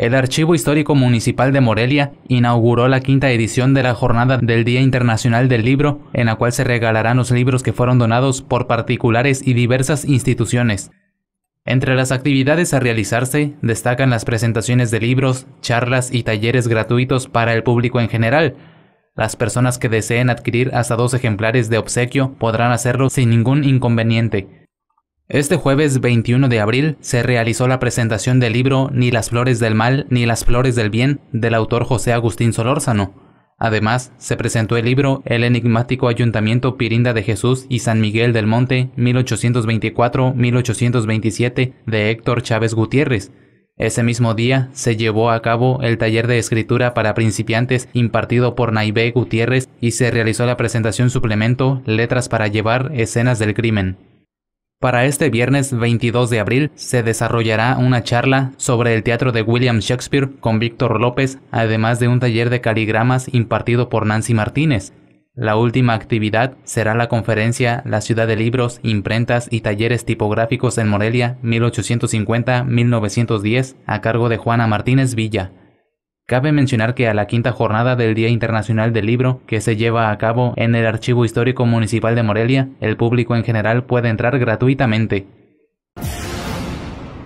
El Archivo Histórico Municipal de Morelia inauguró la quinta edición de la jornada del Día Internacional del Libro, en la cual se regalarán los libros que fueron donados por particulares y diversas instituciones. Entre las actividades a realizarse destacan las presentaciones de libros, charlas y talleres gratuitos para el público en general. Las personas que deseen adquirir hasta dos ejemplares de obsequio podrán hacerlo sin ningún inconveniente. Este jueves 21 de abril se realizó la presentación del libro Ni las flores del mal ni las flores del bien del autor José Agustín Solórzano. Además, se presentó el libro El enigmático ayuntamiento Pirinda de Jesús y San Miguel del Monte 1824-1827 de Héctor Chávez Gutiérrez. Ese mismo día se llevó a cabo el taller de escritura para principiantes impartido por Naibé Gutiérrez y se realizó la presentación suplemento Letras para llevar escenas del crimen. Para este viernes 22 de abril se desarrollará una charla sobre el teatro de William Shakespeare con Víctor López, además de un taller de caligramas impartido por Nancy Martínez. La última actividad será la conferencia La ciudad de libros, imprentas y talleres tipográficos en Morelia 1850-1910 a cargo de Juana Martínez Villa. Cabe mencionar que a la quinta jornada del Día Internacional del Libro, que se lleva a cabo en el Archivo Histórico Municipal de Morelia, el público en general puede entrar gratuitamente.